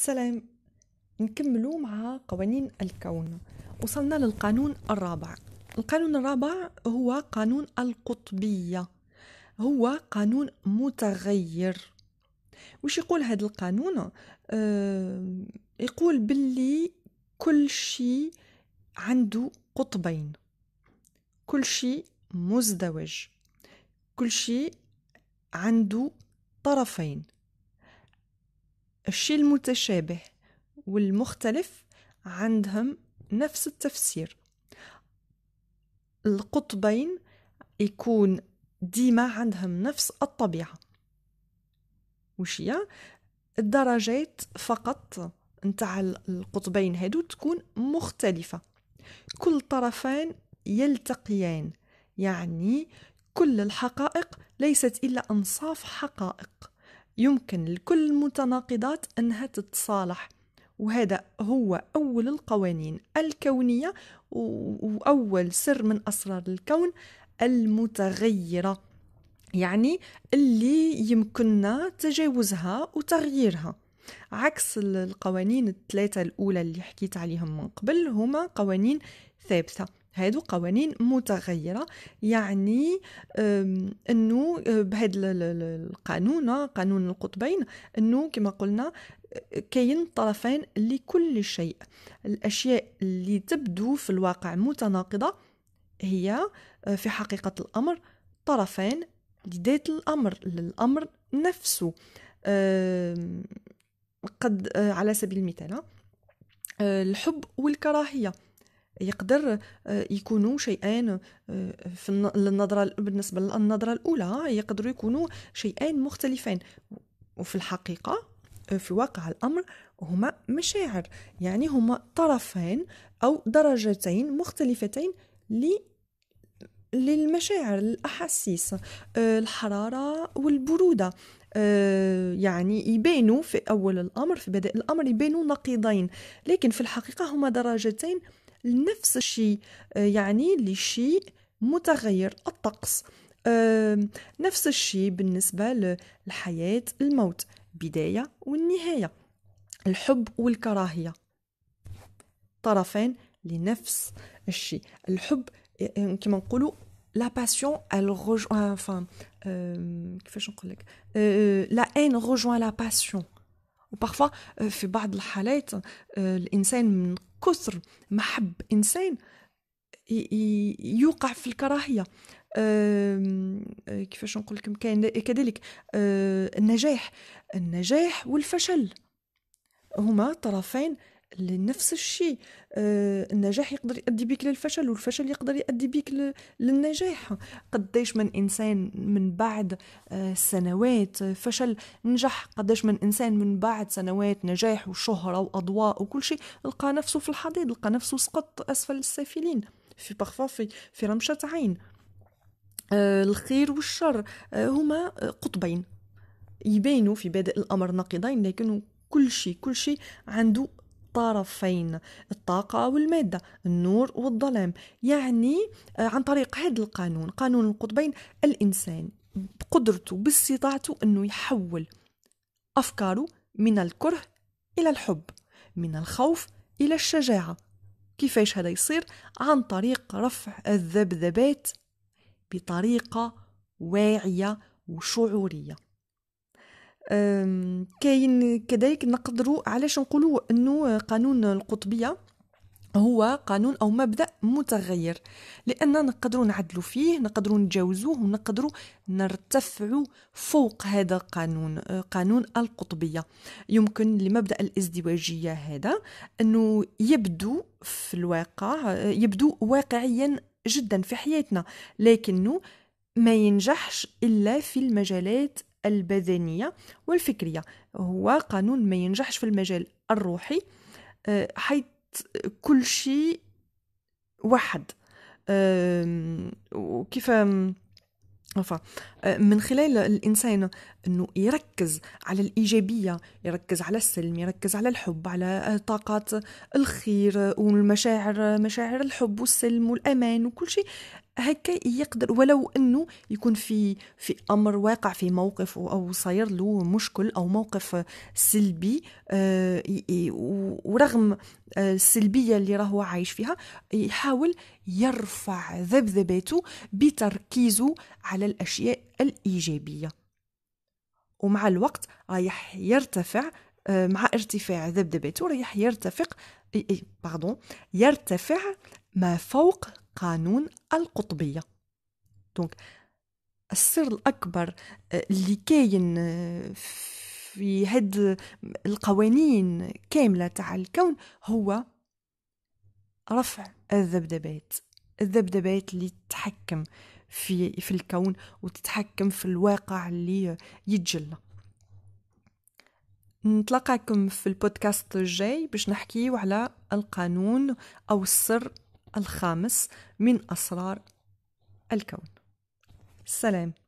سلام نكملو مع قوانين الكون وصلنا للقانون الرابع القانون الرابع هو قانون القطبية هو قانون متغير وش يقول هذا القانون آه يقول باللي كل شيء عنده قطبين كل شيء مزدوج كل شيء عنده طرفين الشيء المتشابه والمختلف عندهم نفس التفسير القطبين يكون ديما عندهم نفس الطبيعة وش هي الدرجات فقط نتاع القطبين هادو تكون مختلفة كل طرفان يلتقيان يعني كل الحقائق ليست إلا أنصاف حقائق يمكن لكل المتناقضات أنها تتصالح وهذا هو أول القوانين الكونية وأول سر من أسرار الكون المتغيرة يعني اللي يمكننا تجاوزها وتغييرها عكس القوانين الثلاثة الأولى اللي حكيت عليهم من قبل هما قوانين ثابتة هادو قوانين متغيرة يعني انه آه، بهاد القانون قانون القطبين انه كما قلنا كاين طرفين لكل شيء الاشياء اللي تبدو في الواقع متناقضة هي آه، في حقيقة الامر طرفين لذات الامر للامر نفسه قد آه، على سبيل المثال الحب والكراهيه يقدر آه، يكونوا شيئان آه، في النظرة بالنسبة للنظرة الأولى يقدروا يكونوا شيئان مختلفان وفي الحقيقة آه، في واقع الأمر هما مشاعر يعني هما طرفان أو درجتين مختلفتين للمشاعر الأحاسيس الحرارة والبرودة يعني يبانوا في أول الأمر في بدء الأمر يبانوا نقيضين لكن في الحقيقة هما درجتين نفس الشيء آه، يعني لشيء متغير الطقس نفس الشيء بالنسبة للحياة الموت بداية والنهاية الحب والكراهية طرفين لنفس الشيء الحب آه، آه، كما نقولوا لا باسيون ال rejoint enfin كيفاش نقول لك لا ان rejoint لا باسيون وبارفوا في بعض الحالات الانسان من كسر محب انسان يوقع في الكراهيه آه، كيفاش نقول لكم كاين كذلك آه، النجاح النجاح والفشل هما طرفين لنفس الشيء آه، النجاح يقدر يؤدي بك للفشل والفشل يقدر يؤدي بك للنجاح قديش من انسان من بعد آه، سنوات فشل نجح قديش من انسان من بعد سنوات نجاح وشهره واضواء وكل شيء لقى نفسه في الحضيض لقى نفسه سقط اسفل السافلين في بخفا في في رمشه عين آه، الخير والشر هما قطبين يبينوا في بادئ الامر نقيضين لكن كل شيء كل شيء عنده الطرفين الطاقة والمادة النور والظلام يعني آه، عن طريق هذا القانون قانون القطبين الإنسان بقدرته باستطاعته أنه يحول أفكاره من الكره إلى الحب من الخوف إلى الشجاعة كيفاش هذا يصير عن طريق رفع الذبذبات بطريقة واعية وشعورية كاين كذلك نقدروا علاش نقولوا انه قانون القطبيه هو قانون او مبدا متغير لان نقدروا نعدلوا فيه نقدروا نتجاوزوه ونقدروا نرتفعوا فوق هذا القانون قانون القطبيه يمكن لمبدا الازدواجيه هذا انه يبدو في الواقع يبدو واقعيا جدا في حياتنا لكنه ما ينجحش الا في المجالات البدنية والفكرية هو قانون ما ينجحش في المجال الروحي آه، حيث كل شيء واحد وكيف آه، من خلال الانسان انه يركز على الايجابيه يركز على السلم يركز على الحب على آه، طاقات الخير والمشاعر مشاعر الحب والسلم والامان وكل شيء هكا يقدر ولو انه يكون في في امر واقع في موقف او صاير له مشكل او موقف سلبي آه، ورغم آه، السلبيه اللي راهو عايش فيها يحاول يرفع ذبذباته بتركيزه على الاشياء الايجابيه ومع الوقت رايح يرتفع آه، مع ارتفاع ذبذبته رايح يرتفع باردون يرتفع ما فوق قانون القطبية دونك السر الأكبر آه، اللي كاين آه، في هاد القوانين كاملة تاع الكون هو رفع الذبذبات الذبذبات اللي تتحكم في في الكون وتتحكم في الواقع اللي يتجلى نتلاقاكم في البودكاست الجاي باش نحكيو على القانون او السر الخامس من أسرار الكون سلام